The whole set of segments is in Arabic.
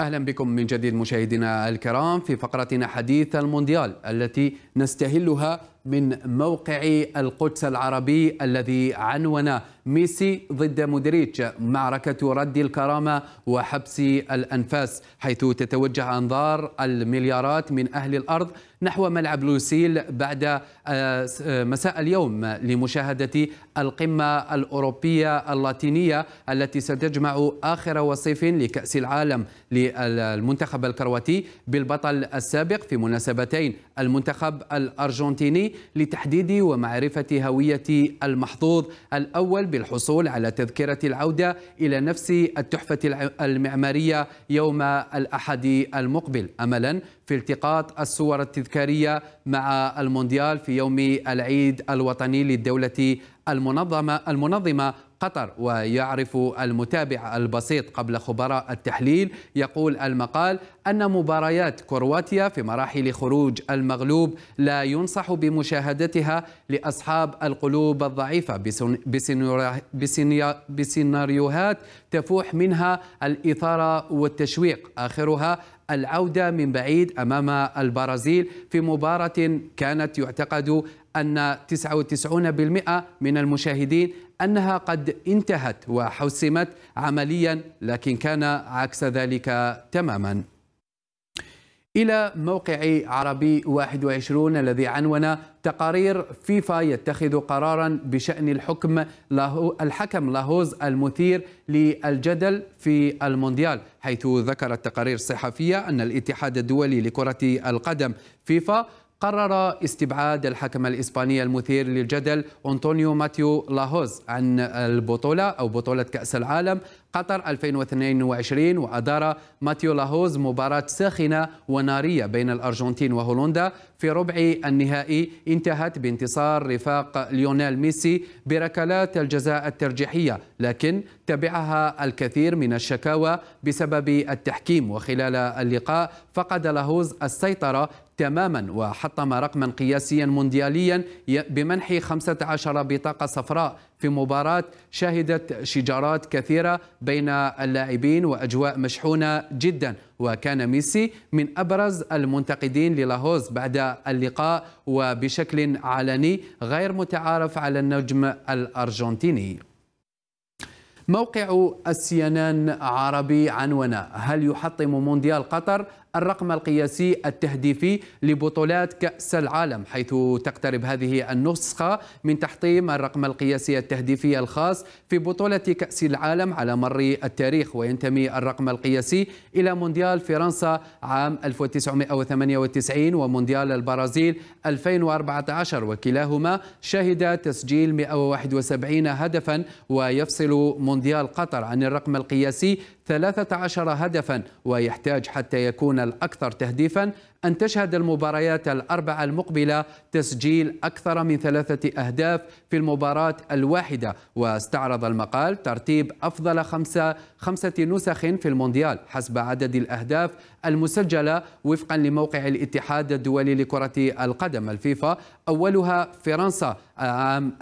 اهلا بكم من جديد مشاهدينا الكرام في فقرتنا حديث المونديال التي نستهلها من موقع القدس العربي الذي عنون ميسي ضد مودريتش معركة رد الكرامة وحبس الأنفاس حيث تتوجه أنظار المليارات من أهل الأرض نحو ملعب لوسيل بعد آه، آه، مساء اليوم لمشاهدة القمة الأوروبية اللاتينية التي ستجمع آخر وصيف لكأس العالم للمنتخب الكرواتي بالبطل السابق في مناسبتين المنتخب الأرجنتيني لتحديد ومعرفة هوية المحظوظ الأول بالحصول على تذكرة العودة إلى نفس التحفة المعمارية يوم الأحد المقبل أملا في التقاط الصور التذكارية مع المونديال في يوم العيد الوطني للدولة المنظمة المنظمة قطر ويعرف المتابع البسيط قبل خبراء التحليل يقول المقال أن مباريات كرواتيا في مراحل خروج المغلوب لا ينصح بمشاهدتها لأصحاب القلوب الضعيفة بسيناريوهات تفوح منها الإثارة والتشويق آخرها العودة من بعيد أمام البرازيل في مباراة كانت يعتقد أن 99% من المشاهدين أنها قد انتهت وحسمت عمليا لكن كان عكس ذلك تماما إلى موقع عربي 21 الذي عنون تقارير فيفا يتخذ قرارا بشأن الحكم لاهو الحكم لاهوز المثير للجدل في المونديال حيث ذكرت تقارير صحفية أن الاتحاد الدولي لكرة القدم فيفا قرر استبعاد الحكم الإسباني المثير للجدل أنطونيو ماتيو لاهوز عن البطولة أو بطولة كأس العالم قطر 2022 وأدار ماتيو لاهوز مباراة ساخنة ونارية بين الأرجنتين وهولندا في ربع النهائي انتهت بانتصار رفاق ليونيل ميسي بركلات الجزاء الترجيحية لكن تبعها الكثير من الشكاوى بسبب التحكيم وخلال اللقاء فقد لاهوز السيطرة تماما وحطم رقما قياسيا موندياليا بمنح 15 بطاقة صفراء في مباراة شهدت شجارات كثيرة بين اللاعبين وأجواء مشحونة جدا وكان ميسي من أبرز المنتقدين للاهوز بعد اللقاء وبشكل علني غير متعارف على النجم الأرجنتيني موقع السيانان عربي عنونا هل يحطم مونديال قطر الرقم القياسي التهديفي لبطولات كأس العالم حيث تقترب هذه النسخة من تحطيم الرقم القياسي التهديفي الخاص في بطولة كأس العالم على مر التاريخ وينتمي الرقم القياسي إلى مونديال فرنسا عام 1998 ومونديال البرازيل 2014 وكلاهما شهد تسجيل 171 هدفا ويفصل مونديال قطر عن الرقم القياسي 13 هدفا ويحتاج حتى يكون الأكثر تهديفا أن تشهد المباريات الأربعة المقبلة تسجيل أكثر من ثلاثة أهداف في المباراة الواحدة واستعرض المقال ترتيب أفضل خمسة, خمسة نسخ في المونديال حسب عدد الأهداف المسجلة وفقا لموقع الاتحاد الدولي لكرة القدم الفيفا أولها فرنسا عام,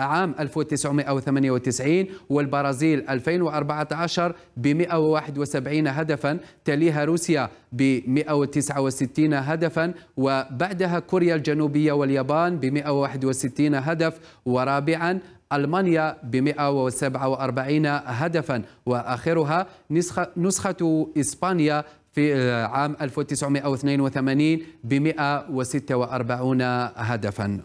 1998 والبرازيل 2014 ب 101 171 هدفا تليها روسيا ب 169 هدفا وبعدها كوريا الجنوبية واليابان ب 161 هدف ورابعا ألمانيا ب 147 هدفا وآخرها نسخة, نسخة إسبانيا في آه، عام 1982 ب 146 هدفا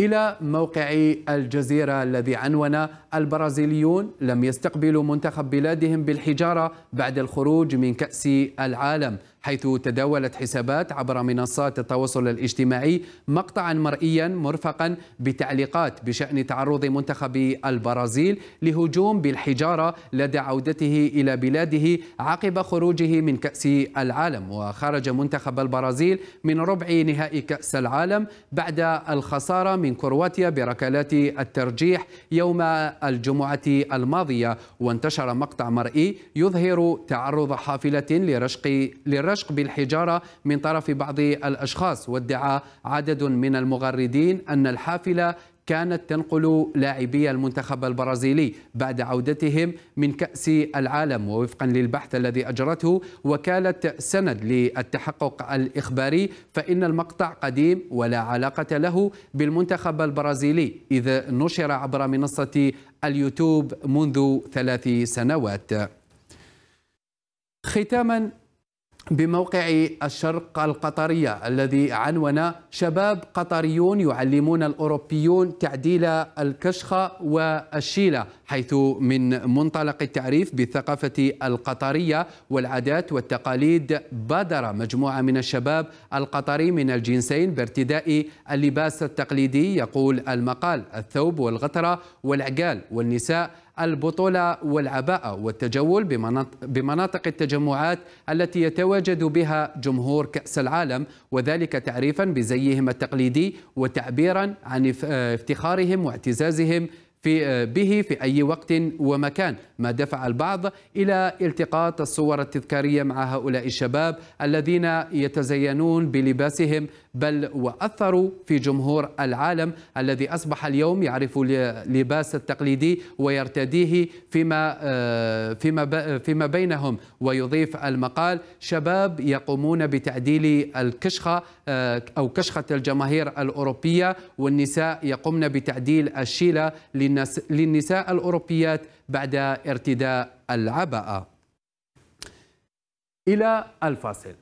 إلى موقع الجزيرة الذي عنون البرازيليون لم يستقبلوا منتخب بلادهم بالحجارة بعد الخروج من كأس العالم حيث تداولت حسابات عبر منصات التواصل الاجتماعي مقطعا مرئيا مرفقا بتعليقات بشأن تعرض منتخب البرازيل لهجوم بالحجارة لدى عودته إلى بلاده عقب خروجه من كأس العالم وخرج منتخب البرازيل من ربع نهائي كأس العالم بعد الخسارة من كرواتيا بركلات الترجيح يوم الجمعة الماضية وانتشر مقطع مرئي يظهر تعرض حافلة لرشق للرشق الرشق بالحجارة من طرف بعض الأشخاص وادعى عدد من المغردين أن الحافلة كانت تنقل لاعبي المنتخب البرازيلي بعد عودتهم من كأس العالم ووفقا للبحث الذي أجرته وكالة سند للتحقق الإخباري فإن المقطع قديم ولا علاقة له بالمنتخب البرازيلي إذ نشر عبر منصة اليوتيوب منذ ثلاث سنوات ختاما بموقع الشرق القطرية الذي عنون شباب قطريون يعلمون الأوروبيون تعديل الكشخة والشيلة حيث من منطلق التعريف بالثقافة القطرية والعادات والتقاليد بادر مجموعة من الشباب القطري من الجنسين بارتداء اللباس التقليدي يقول المقال الثوب والغترة والعقال والنساء البطولة والعباءة والتجول بمناطق التجمعات التي يتواجد بها جمهور كأس العالم وذلك تعريفا بزيهم التقليدي وتعبيرا عن افتخارهم واعتزازهم في آه، به في أي وقت ومكان ما دفع البعض إلى التقاط الصور التذكارية مع هؤلاء الشباب الذين يتزينون بلباسهم بل وأثروا في جمهور العالم الذي أصبح اليوم يعرف اللباس التقليدي ويرتديه فيما, آه، فيما, فيما بينهم ويضيف المقال شباب يقومون بتعديل الكشخة آه، أو كشخة الجماهير الأوروبية والنساء يقمن بتعديل الشيلة للنساء للنساء الأوروبيات بعد ارتداء العباءة إلى الفاصل